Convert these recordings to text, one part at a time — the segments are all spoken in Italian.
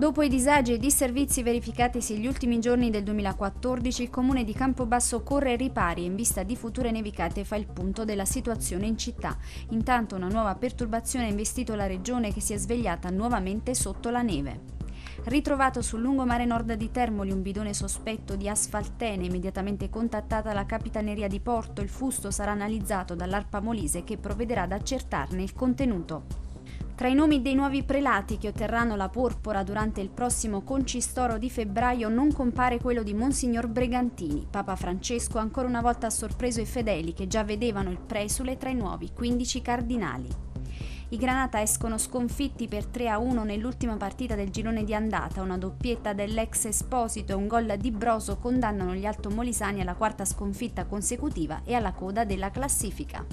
Dopo i disagi e i disservizi verificatisi gli ultimi giorni del 2014, il comune di Campobasso corre ripari e in vista di future nevicate fa il punto della situazione in città. Intanto una nuova perturbazione ha investito la regione che si è svegliata nuovamente sotto la neve. Ritrovato sul lungomare nord di Termoli un bidone sospetto di asfaltene, immediatamente contattata la Capitaneria di Porto, il fusto sarà analizzato dall'Arpa Molise che provvederà ad accertarne il contenuto. Tra i nomi dei nuovi prelati che otterranno la porpora durante il prossimo concistoro di febbraio non compare quello di Monsignor Bregantini. Papa Francesco ancora una volta ha sorpreso i fedeli che già vedevano il presule tra i nuovi 15 cardinali. I Granata escono sconfitti per 3-1 nell'ultima partita del girone di andata. Una doppietta dell'ex Esposito e un gol di Broso condannano gli altomolisani alla quarta sconfitta consecutiva e alla coda della classifica.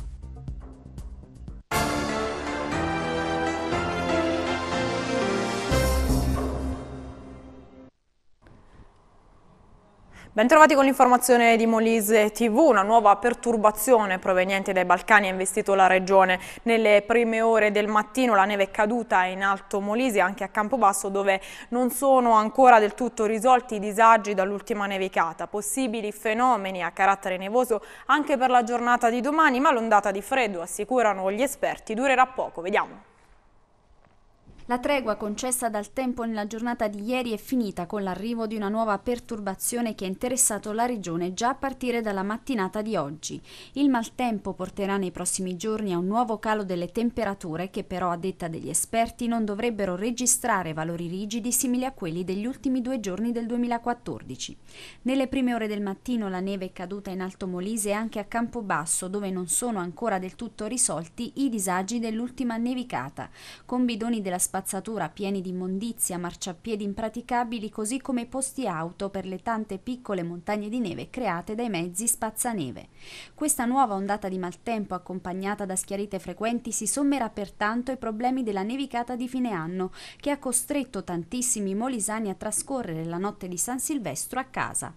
Bentrovati con l'informazione di Molise TV, una nuova perturbazione proveniente dai Balcani ha investito la regione. Nelle prime ore del mattino la neve è caduta in Alto Molise anche a Campobasso dove non sono ancora del tutto risolti i disagi dall'ultima nevicata. Possibili fenomeni a carattere nevoso anche per la giornata di domani ma l'ondata di freddo, assicurano gli esperti, durerà poco. Vediamo. La tregua concessa dal tempo nella giornata di ieri è finita con l'arrivo di una nuova perturbazione che ha interessato la regione già a partire dalla mattinata di oggi. Il maltempo porterà nei prossimi giorni a un nuovo calo delle temperature che però a detta degli esperti non dovrebbero registrare valori rigidi simili a quelli degli ultimi due giorni del 2014. Nelle prime ore del mattino la neve è caduta in Alto Molise e anche a Campobasso dove non sono ancora del tutto risolti i disagi dell'ultima nevicata. Con bidoni della spazzatura spazzatura pieni di immondizia, marciapiedi impraticabili, così come i posti auto per le tante piccole montagne di neve create dai mezzi spazzaneve. Questa nuova ondata di maltempo accompagnata da schiarite frequenti si sommerà pertanto ai problemi della nevicata di fine anno che ha costretto tantissimi molisani a trascorrere la notte di San Silvestro a casa.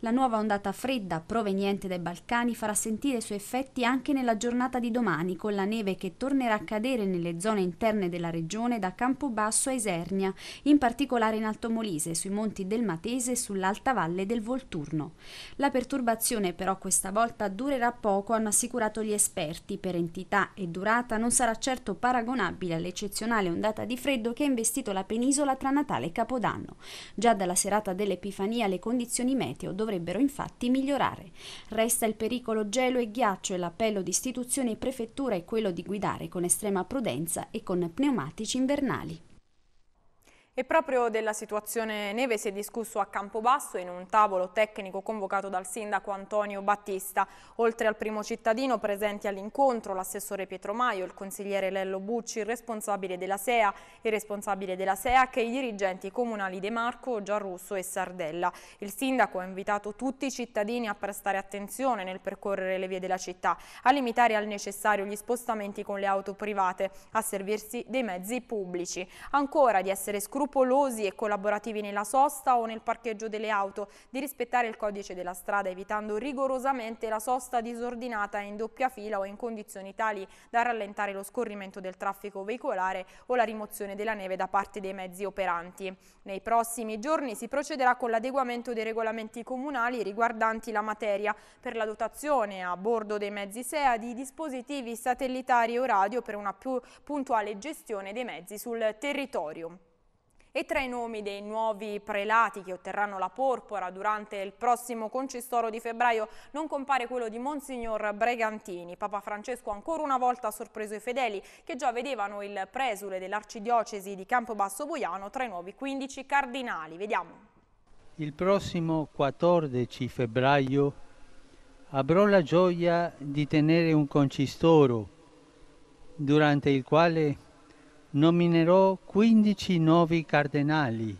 La nuova ondata fredda proveniente dai Balcani farà sentire i suoi effetti anche nella giornata di domani con la neve che tornerà a cadere nelle zone interne della regione da Campo Campobasso a Isernia, in particolare in Alto Molise, sui monti del Matese e sull'alta valle del Volturno. La perturbazione però questa volta durerà poco, hanno assicurato gli esperti, per entità e durata non sarà certo paragonabile all'eccezionale ondata di freddo che ha investito la penisola tra Natale e Capodanno. Già dalla serata dell'Epifania le condizioni meteo dovrebbero infatti migliorare. Resta il pericolo gelo e ghiaccio e l'appello di istituzioni e prefettura è quello di guidare con estrema prudenza e con pneumatici invernali nazionali. E proprio della situazione neve si è discusso a Campobasso in un tavolo tecnico convocato dal sindaco Antonio Battista. Oltre al primo cittadino presenti all'incontro l'assessore Pietro Maio, il consigliere Lello Bucci, il responsabile della SEA, il responsabile della SEAC e i dirigenti comunali De Marco, Giarrusso e Sardella. Il sindaco ha invitato tutti i cittadini a prestare attenzione nel percorrere le vie della città, a limitare al necessario gli spostamenti con le auto private, a servirsi dei mezzi pubblici. Ancora di essere scrupolosi scrupolosi e collaborativi nella sosta o nel parcheggio delle auto, di rispettare il codice della strada evitando rigorosamente la sosta disordinata in doppia fila o in condizioni tali da rallentare lo scorrimento del traffico veicolare o la rimozione della neve da parte dei mezzi operanti. Nei prossimi giorni si procederà con l'adeguamento dei regolamenti comunali riguardanti la materia per la dotazione a bordo dei mezzi SEA di dispositivi satellitari o radio per una più puntuale gestione dei mezzi sul territorio. E tra i nomi dei nuovi prelati che otterranno la porpora durante il prossimo concistoro di febbraio non compare quello di Monsignor Bregantini. Papa Francesco ancora una volta ha sorpreso i fedeli che già vedevano il presule dell'arcidiocesi di Campobasso Boiano tra i nuovi 15 cardinali. Vediamo. Il prossimo 14 febbraio avrò la gioia di tenere un concistoro durante il quale nominerò 15 nuovi cardinali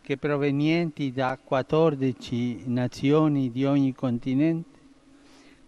che provenienti da 14 nazioni di ogni continente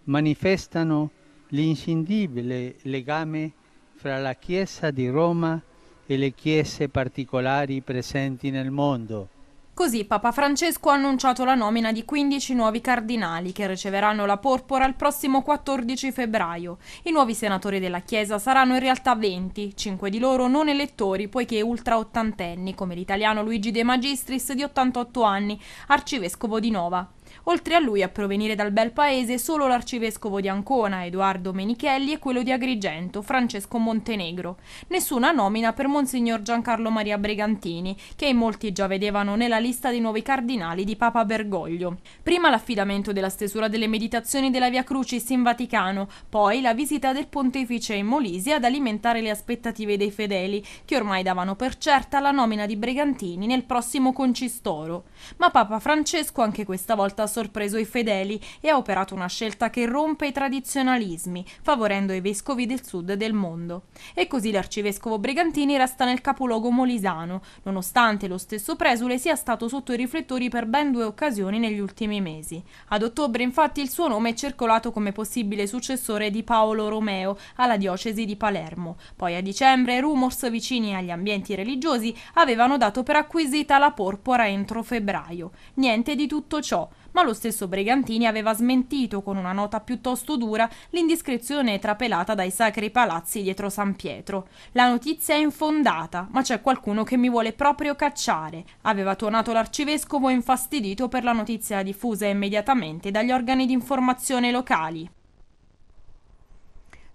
manifestano l'inscindibile legame fra la Chiesa di Roma e le chiese particolari presenti nel mondo, Così Papa Francesco ha annunciato la nomina di 15 nuovi cardinali che riceveranno la porpora il prossimo 14 febbraio. I nuovi senatori della Chiesa saranno in realtà 20, 5 di loro non elettori poiché ultra ottantenni, come l'italiano Luigi De Magistris di 88 anni, arcivescovo di Nova. Oltre a lui a provenire dal bel paese solo l'arcivescovo di Ancona, Edoardo Menichelli, e quello di Agrigento, Francesco Montenegro. Nessuna nomina per Monsignor Giancarlo Maria Brigantini, che in molti già vedevano nella lista dei nuovi cardinali di Papa Bergoglio. Prima l'affidamento della stesura delle meditazioni della Via Crucis in Vaticano, poi la visita del pontefice in Molise ad alimentare le aspettative dei fedeli, che ormai davano per certa la nomina di Brigantini nel prossimo concistoro. Ma Papa Francesco anche questa volta ha sorpreso i fedeli e ha operato una scelta che rompe i tradizionalismi, favorendo i vescovi del sud del mondo. E così l'arcivescovo Brigantini resta nel capoluogo molisano, nonostante lo stesso presule sia stato sotto i riflettori per ben due occasioni negli ultimi mesi. Ad ottobre infatti il suo nome è circolato come possibile successore di Paolo Romeo alla diocesi di Palermo. Poi a dicembre rumors vicini agli ambienti religiosi avevano dato per acquisita la porpora entro febbraio. Niente di tutto ciò ma lo stesso Brigantini aveva smentito con una nota piuttosto dura l'indiscrezione trapelata dai sacri palazzi dietro San Pietro. La notizia è infondata, ma c'è qualcuno che mi vuole proprio cacciare, aveva tuonato l'arcivescovo infastidito per la notizia diffusa immediatamente dagli organi di informazione locali.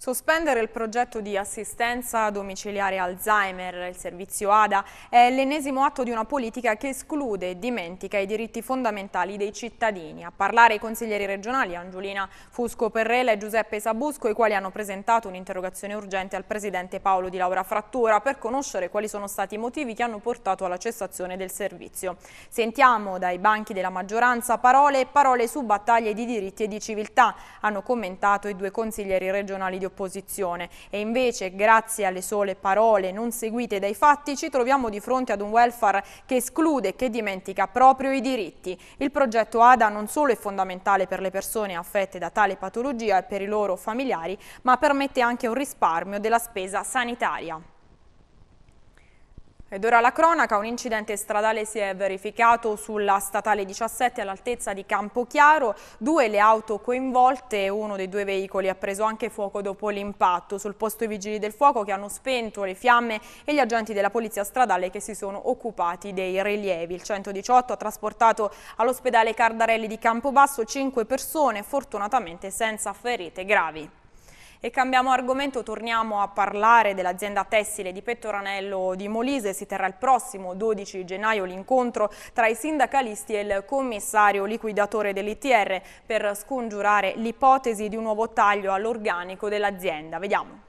Sospendere il progetto di assistenza domiciliare Alzheimer, il servizio ADA, è l'ennesimo atto di una politica che esclude e dimentica i diritti fondamentali dei cittadini. A parlare i consiglieri regionali Angiolina Fusco Perrela e Giuseppe Sabusco, i quali hanno presentato un'interrogazione urgente al presidente Paolo Di Laura Frattura per conoscere quali sono stati i motivi che hanno portato alla cessazione del servizio. Sentiamo dai banchi della maggioranza parole e parole su battaglie di diritti e di civiltà, hanno commentato i due consiglieri regionali di opposizione e invece grazie alle sole parole non seguite dai fatti ci troviamo di fronte ad un welfare che esclude e che dimentica proprio i diritti. Il progetto ADA non solo è fondamentale per le persone affette da tale patologia e per i loro familiari ma permette anche un risparmio della spesa sanitaria. Ed ora la cronaca, un incidente stradale si è verificato sulla statale 17 all'altezza di Campochiaro, due le auto coinvolte, uno dei due veicoli ha preso anche fuoco dopo l'impatto, sul posto i vigili del fuoco che hanno spento le fiamme e gli agenti della polizia stradale che si sono occupati dei rilievi. Il 118 ha trasportato all'ospedale Cardarelli di Campobasso cinque persone, fortunatamente senza ferite gravi. E cambiamo argomento, torniamo a parlare dell'azienda tessile di Pettoranello di Molise. Si terrà il prossimo 12 gennaio l'incontro tra i sindacalisti e il commissario liquidatore dell'ITR per scongiurare l'ipotesi di un nuovo taglio all'organico dell'azienda. Vediamo.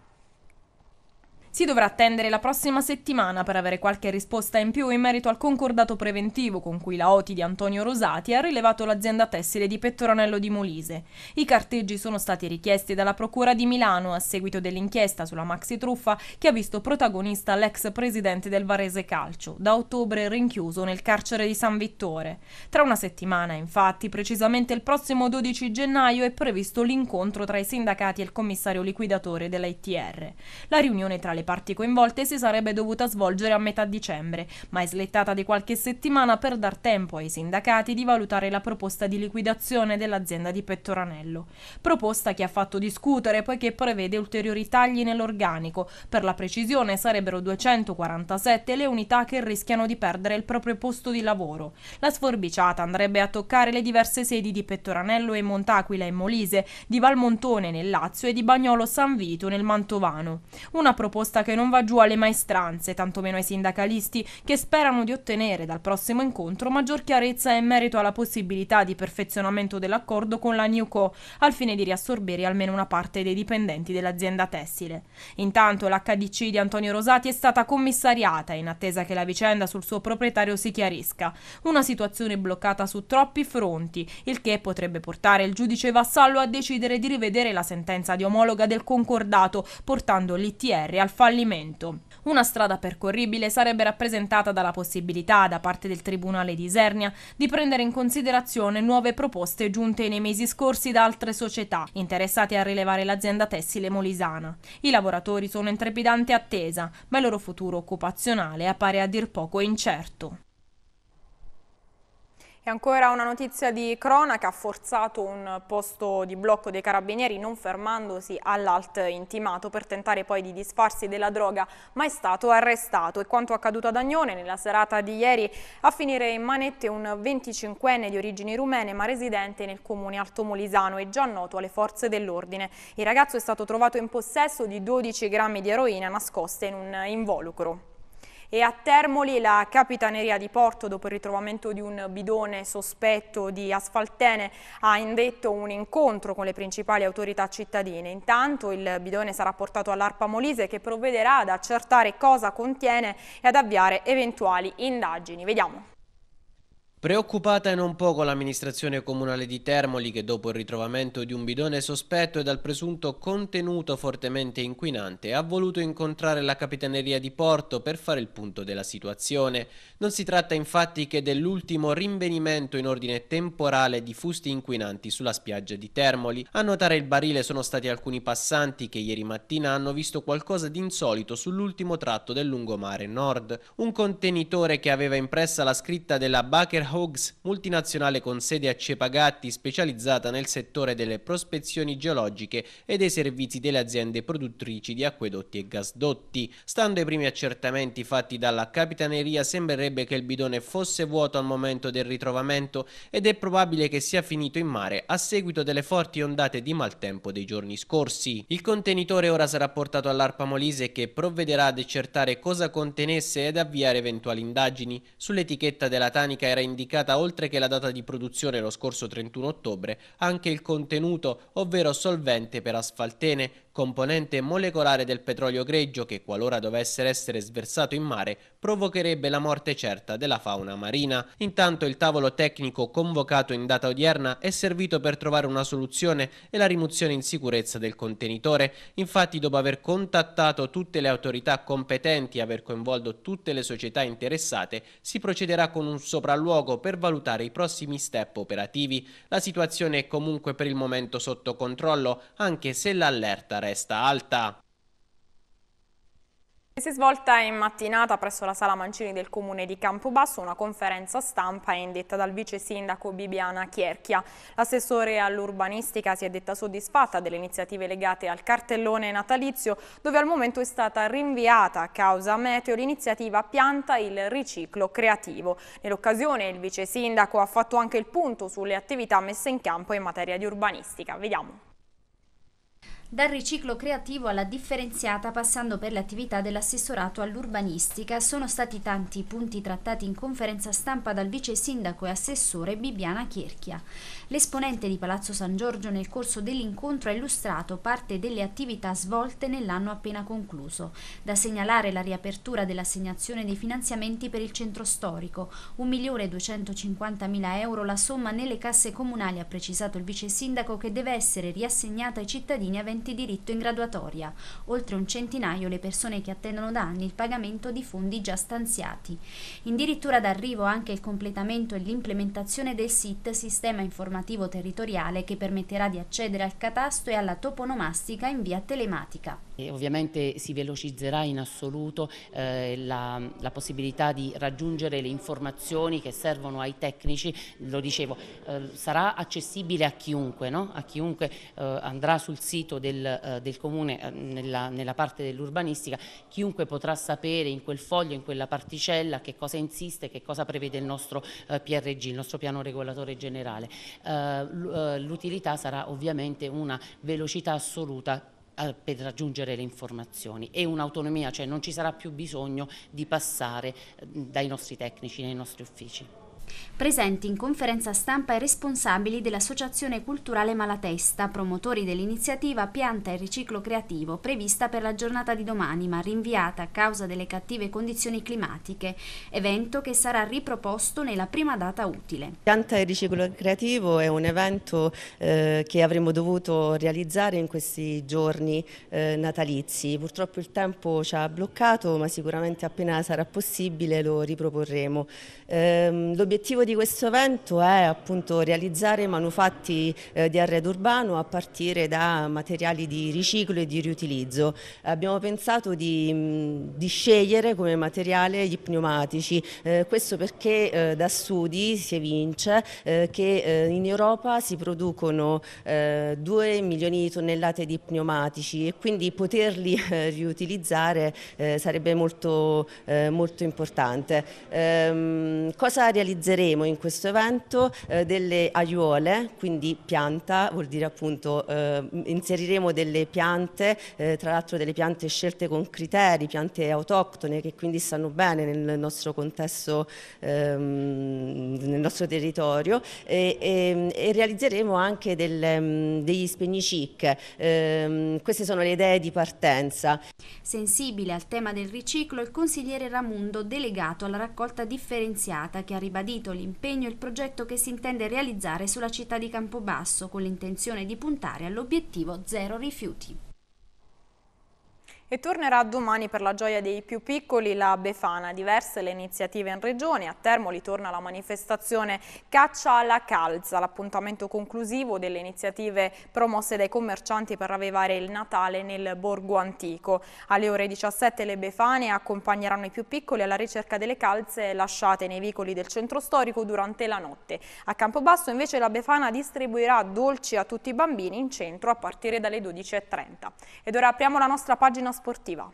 Si dovrà attendere la prossima settimana per avere qualche risposta in più in merito al concordato preventivo con cui la OTI di Antonio Rosati ha rilevato l'azienda tessile di Pettoronello di Molise. I carteggi sono stati richiesti dalla Procura di Milano a seguito dell'inchiesta sulla maxi truffa che ha visto protagonista l'ex presidente del Varese Calcio, da ottobre rinchiuso nel carcere di San Vittore. Tra una settimana, infatti, precisamente il prossimo 12 gennaio è previsto l'incontro tra i sindacati e il commissario liquidatore dell'ITR. La riunione tra le parti coinvolte si sarebbe dovuta svolgere a metà dicembre, ma è slettata di qualche settimana per dar tempo ai sindacati di valutare la proposta di liquidazione dell'azienda di Pettoranello. Proposta che ha fatto discutere poiché prevede ulteriori tagli nell'organico, per la precisione sarebbero 247 le unità che rischiano di perdere il proprio posto di lavoro. La sforbiciata andrebbe a toccare le diverse sedi di Pettoranello e Montaquila in Molise, di Valmontone nel Lazio e di Bagnolo San Vito nel Mantovano. Una proposta proposta che non va giù alle maestranze, tantomeno ai sindacalisti, che sperano di ottenere dal prossimo incontro maggior chiarezza in merito alla possibilità di perfezionamento dell'accordo con la Newco, al fine di riassorbire almeno una parte dei dipendenti dell'azienda tessile. Intanto l'HDC di Antonio Rosati è stata commissariata in attesa che la vicenda sul suo proprietario si chiarisca. Una situazione bloccata su troppi fronti, il che potrebbe portare il giudice vassallo a decidere di rivedere la sentenza di omologa del concordato, portando l'ITR al fallimento. Una strada percorribile sarebbe rappresentata dalla possibilità da parte del Tribunale di Isernia di prendere in considerazione nuove proposte giunte nei mesi scorsi da altre società interessate a rilevare l'azienda tessile molisana. I lavoratori sono in trepidante attesa, ma il loro futuro occupazionale appare a dir poco incerto. E ancora una notizia di cronaca, ha forzato un posto di blocco dei carabinieri non fermandosi all'alt intimato per tentare poi di disfarsi della droga, ma è stato arrestato. E quanto accaduto ad Agnone nella serata di ieri a finire in manette un 25enne di origini rumene ma residente nel comune altomolisano e già noto alle forze dell'ordine. Il ragazzo è stato trovato in possesso di 12 grammi di eroina nascoste in un involucro. E a Termoli la Capitaneria di Porto, dopo il ritrovamento di un bidone sospetto di asfaltene, ha indetto un incontro con le principali autorità cittadine. Intanto il bidone sarà portato all'Arpa Molise che provvederà ad accertare cosa contiene e ad avviare eventuali indagini. Vediamo. Preoccupata e non poco l'amministrazione comunale di Termoli che dopo il ritrovamento di un bidone sospetto e dal presunto contenuto fortemente inquinante ha voluto incontrare la capitaneria di Porto per fare il punto della situazione. Non si tratta infatti che dell'ultimo rinvenimento in ordine temporale di fusti inquinanti sulla spiaggia di Termoli. A notare il barile sono stati alcuni passanti che ieri mattina hanno visto qualcosa di insolito sull'ultimo tratto del lungomare nord. Un contenitore che aveva impressa la scritta della Baker Hogs, multinazionale con sede a Cepagatti specializzata nel settore delle prospezioni geologiche e dei servizi delle aziende produttrici di acquedotti e gasdotti. Stando ai primi accertamenti fatti dalla Capitaneria sembrerebbe che il bidone fosse vuoto al momento del ritrovamento ed è probabile che sia finito in mare a seguito delle forti ondate di maltempo dei giorni scorsi. Il contenitore ora sarà portato all'Arpa Molise che provvederà ad accertare cosa contenesse ed avviare eventuali indagini. Sull'etichetta della tanica era indicato indicata oltre che la data di produzione lo scorso 31 ottobre anche il contenuto, ovvero solvente per asfaltene, componente molecolare del petrolio greggio che qualora dovesse essere sversato in mare provocherebbe la morte certa della fauna marina. Intanto il tavolo tecnico convocato in data odierna è servito per trovare una soluzione e la rimozione in sicurezza del contenitore. Infatti dopo aver contattato tutte le autorità competenti e aver coinvolto tutte le società interessate si procederà con un sopralluogo per valutare i prossimi step operativi. La situazione è comunque per il momento sotto controllo anche se l'allerta resta alta. Si è svolta in mattinata presso la Sala Mancini del Comune di Campobasso una conferenza stampa indetta dal vice sindaco Bibiana Chierchia. L'assessore all'urbanistica si è detta soddisfatta delle iniziative legate al cartellone natalizio dove al momento è stata rinviata a causa meteo l'iniziativa Pianta il riciclo creativo. Nell'occasione il vice sindaco ha fatto anche il punto sulle attività messe in campo in materia di urbanistica. Vediamo dal riciclo creativo alla differenziata passando per l'attività dell'assessorato all'urbanistica. Sono stati tanti i punti trattati in conferenza stampa dal vice sindaco e assessore Bibiana Chierchia. L'esponente di Palazzo San Giorgio nel corso dell'incontro ha illustrato parte delle attività svolte nell'anno appena concluso. Da segnalare la riapertura dell'assegnazione dei finanziamenti per il centro storico, 1.250.000 euro la somma nelle casse comunali, ha precisato il vice sindaco, che deve essere riassegnata ai cittadini aventi diritto in graduatoria. Oltre un centinaio le persone che attendono da anni il pagamento di fondi già stanziati. Addirittura d'arrivo anche il completamento e l'implementazione del SIT, Sistema Informativo informativo territoriale che permetterà di accedere al catasto e alla toponomastica in via telematica. E ovviamente si velocizzerà in assoluto eh, la, la, possibilità di raggiungere le informazioni che servono ai tecnici, lo dicevo, eh, sarà accessibile a chiunque, no? a chiunque eh, andrà sul sito del, eh, del comune eh, nella, nella, parte dell'urbanistica, chiunque potrà sapere in quel foglio, in quella particella che cosa insiste, che cosa prevede il nostro eh, PRG, il nostro piano regolatore generale. L'utilità sarà ovviamente una velocità assoluta eh, per raggiungere le informazioni e un'autonomia, cioè non ci sarà più bisogno di passare eh, dai nostri tecnici nei nostri uffici presenti in conferenza stampa i responsabili dell'Associazione Culturale Malatesta, promotori dell'iniziativa Pianta e Riciclo Creativo, prevista per la giornata di domani, ma rinviata a causa delle cattive condizioni climatiche, evento che sarà riproposto nella prima data utile. Pianta e Riciclo Creativo è un evento eh, che avremmo dovuto realizzare in questi giorni eh, natalizi. Purtroppo il tempo ci ha bloccato, ma sicuramente appena sarà possibile lo riproporremo. Eh, L'obiettivo di questo evento è appunto realizzare manufatti eh, di arredo urbano a partire da materiali di riciclo e di riutilizzo. Abbiamo pensato di, mm, di scegliere come materiale gli pneumatici, eh, questo perché eh, da studi si evince che in Europa si producono 2 milioni di tonnellate di pneumatici e quindi poterli riutilizzare sarebbe molto, molto importante. Ehm, cosa realizziamo? utilizzeremo in questo evento eh, delle aiuole, quindi pianta, vuol dire appunto eh, inseriremo delle piante, eh, tra l'altro delle piante scelte con criteri, piante autoctone che quindi stanno bene nel nostro contesto, ehm, nel nostro territorio e, e, e realizzeremo anche del, mm, degli spegnicic. Ehm, queste sono le idee di partenza. Sensibile al tema del riciclo, il consigliere Ramundo, delegato alla raccolta differenziata, che ha ribadito ribadito l'impegno e il progetto che si intende realizzare sulla città di Campobasso con l'intenzione di puntare all'obiettivo zero rifiuti. E tornerà domani per la gioia dei più piccoli la Befana, diverse le iniziative in regione, a Termoli torna la manifestazione Caccia alla Calza, l'appuntamento conclusivo delle iniziative promosse dai commercianti per avevare il Natale nel Borgo Antico. Alle ore 17 le Befane accompagneranno i più piccoli alla ricerca delle calze lasciate nei vicoli del centro storico durante la notte. A Campobasso invece la Befana distribuirà dolci a tutti i bambini in centro a partire dalle 12.30. Ed ora apriamo la nostra pagina sportiva.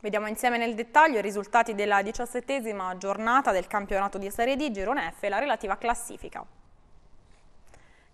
Vediamo insieme nel dettaglio i risultati della diciassettesima giornata del campionato di Serie D, Girone F e la relativa classifica.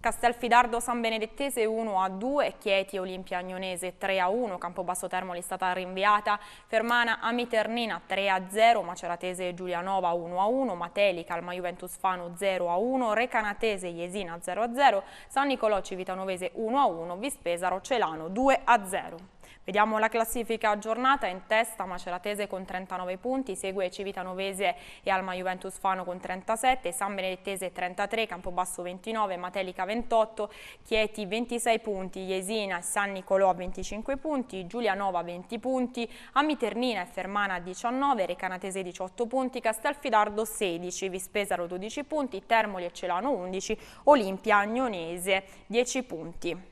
Castelfidardo San Benedettese 1 a 2, Chieti Olimpia Agnonese 3 a 1, Campobasso Termoli è stata rinviata, Fermana Amiternina 3 a 0, Maceratese Giulianova 1 a 1, Mateli Calma Juventus Fano 0 a 1, Recanatese Iesina 0 a 0, San Nicolò Civitanovese 1 a 1, Vispesaro Celano 2 a 0. Vediamo la classifica aggiornata, in testa Maceratese con 39 punti, segue Civitanovese e Alma Juventus Fano con 37, San Benedettese 33, Campobasso 29, Matelica 28, Chieti 26 punti, Jesina e San Nicolò 25 punti, Giulianova 20 punti, Amiternina e Fermana 19, Recanatese 18 punti, Castelfidardo 16, Vispesaro 12 punti, Termoli e Celano 11, Olimpia Agnonese 10 punti.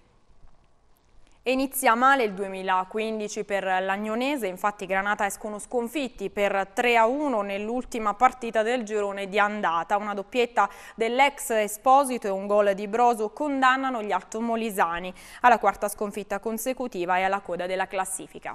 Inizia male il 2015 per l'Agnonese, infatti Granata escono sconfitti per 3-1 nell'ultima partita del girone di andata. Una doppietta dell'ex Esposito e un gol di Broso condannano gli altomolisani alla quarta sconfitta consecutiva e alla coda della classifica.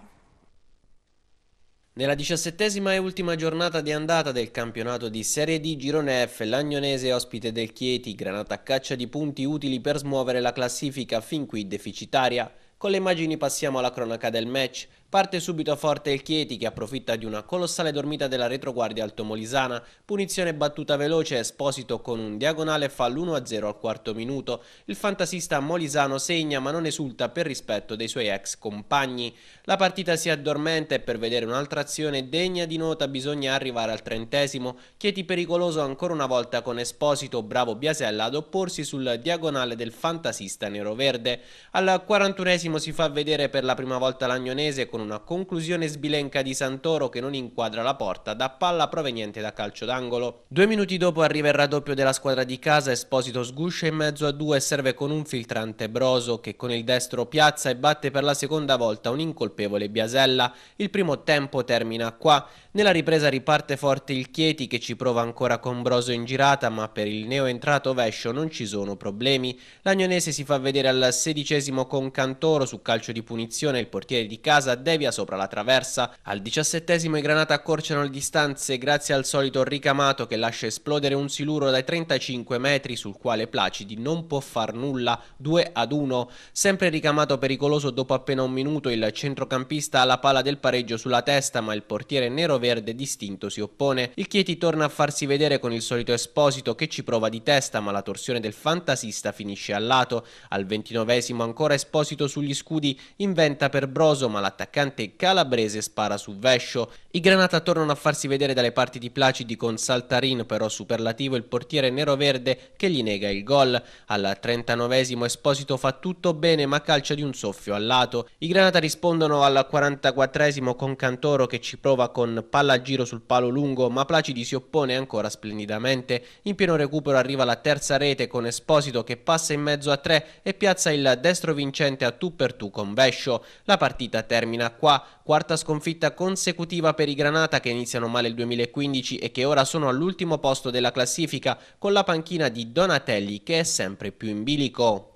Nella diciassettesima e ultima giornata di andata del campionato di Serie D Girone F, l'Agnonese ospite del Chieti, Granata caccia di punti utili per smuovere la classifica fin qui deficitaria. Con le immagini passiamo alla cronaca del match. Parte subito forte il Chieti che approfitta di una colossale dormita della retroguardia altomolisana, punizione battuta veloce, Esposito con un diagonale fa l'1-0 al quarto minuto, il fantasista molisano segna ma non esulta per rispetto dei suoi ex compagni. La partita si addormenta e per vedere un'altra azione degna di nota bisogna arrivare al trentesimo, Chieti pericoloso ancora una volta con Esposito, bravo Biasella ad opporsi sul diagonale del fantasista nero-verde. Al quarantunesimo si fa vedere per la prima volta l'agnonese con una conclusione sbilenca di Santoro che non inquadra la porta da palla proveniente da calcio d'angolo. Due minuti dopo arriva il raddoppio della squadra di casa, Esposito sguscia in mezzo a due e serve con un filtrante Broso che con il destro piazza e batte per la seconda volta un incolpevole Biasella. Il primo tempo termina qua. Nella ripresa riparte forte il Chieti che ci prova ancora con Broso in girata ma per il neoentrato Vescio non ci sono problemi. L'Agnonese si fa vedere al sedicesimo con Cantoro su calcio di punizione il portiere di casa De Devia sopra la traversa. Al diciassettesimo i Granata accorciano le distanze grazie al solito ricamato che lascia esplodere un siluro dai 35 metri sul quale Placidi non può far nulla, 2 ad 1. Sempre ricamato pericoloso dopo appena un minuto il centrocampista ha la pala del pareggio sulla testa ma il portiere nero-verde distinto si oppone. Il Chieti torna a farsi vedere con il solito esposito che ci prova di testa ma la torsione del fantasista finisce al lato. Al ventinovesimo ancora esposito sugli scudi inventa per Broso ma l'attaccante attaccante calabrese spara su Vescio. I Granata tornano a farsi vedere dalle parti di Placidi con Saltarin però superlativo il portiere nero-verde che gli nega il gol. Al 39esimo Esposito fa tutto bene ma calcia di un soffio al lato. I Granata rispondono al 44esimo con Cantoro che ci prova con palla a giro sul palo lungo ma Placidi si oppone ancora splendidamente. In pieno recupero arriva la terza rete con Esposito che passa in mezzo a tre e piazza il destro vincente a tu per tu con Vescio. La partita termina qua quarta sconfitta consecutiva per i Granata che iniziano male il 2015 e che ora sono all'ultimo posto della classifica con la panchina di Donatelli che è sempre più in bilico.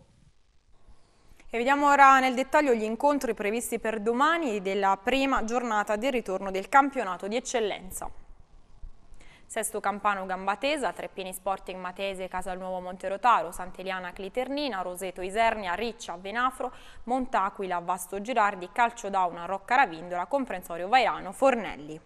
E vediamo ora nel dettaglio gli incontri previsti per domani della prima giornata del ritorno del campionato di eccellenza. Sesto Campano Gambatesa, Treppini Sporting Matese, Casalnuovo Monterotaro, Sant'Eliana Cliternina, Roseto Isernia, Riccia Venafro, Montaquila Vasto Girardi, Calcio Dauna Rocca Ravindola, Comprensorio Vairano, Fornelli.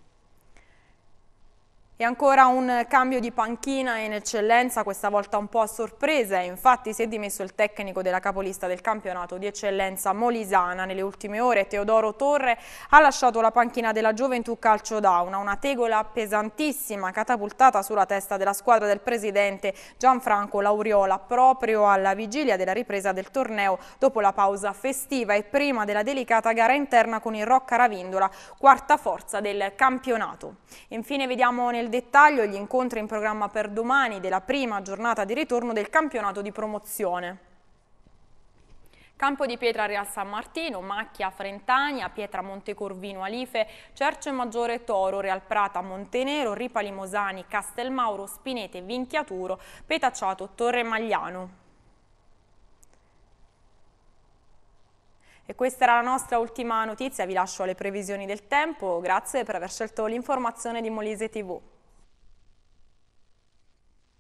E ancora un cambio di panchina in eccellenza, questa volta un po' a sorpresa, infatti si è dimesso il tecnico della capolista del campionato di eccellenza Molisana. Nelle ultime ore Teodoro Torre ha lasciato la panchina della Gioventù Calcio Dauna, una tegola pesantissima catapultata sulla testa della squadra del presidente Gianfranco Lauriola proprio alla vigilia della ripresa del torneo dopo la pausa festiva e prima della delicata gara interna con il Rocca Ravindola, quarta forza del campionato. Infine vediamo nel dettaglio gli incontri in programma per domani della prima giornata di ritorno del campionato di promozione. Campo di Pietra Real San Martino, Macchia Frentania, Pietra Montecorvino Alife, Cerce Maggiore Toro, Real Prata Montenero, Ripali Mosani, Castelmauro, Spinete, Vinchiaturo, Petacciato, Torre Magliano. E questa era la nostra ultima notizia, vi lascio alle previsioni del tempo, grazie per aver scelto l'informazione di Molise TV.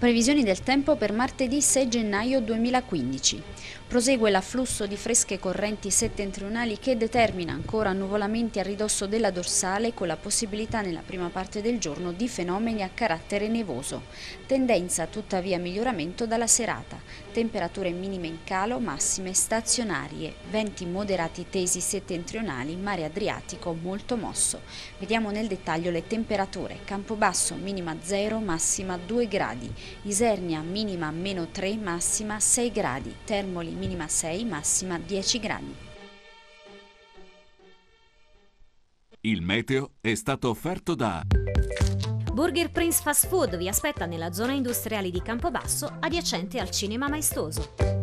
Previsioni del tempo per martedì 6 gennaio 2015. Prosegue l'afflusso di fresche correnti settentrionali che determina ancora nuvolamenti a ridosso della dorsale con la possibilità nella prima parte del giorno di fenomeni a carattere nevoso. Tendenza tuttavia a miglioramento dalla serata. Temperature minime in calo, massime stazionarie. Venti moderati tesi settentrionali, mare Adriatico molto mosso. Vediamo nel dettaglio le temperature. Campobasso minima 0, massima 2 gradi. Isernia minima meno 3, massima 6 gradi, Termoli minima 6, massima 10 gradi. Il meteo è stato offerto da... Burger Prince Fast Food vi aspetta nella zona industriale di Campobasso adiacente al Cinema Maestoso.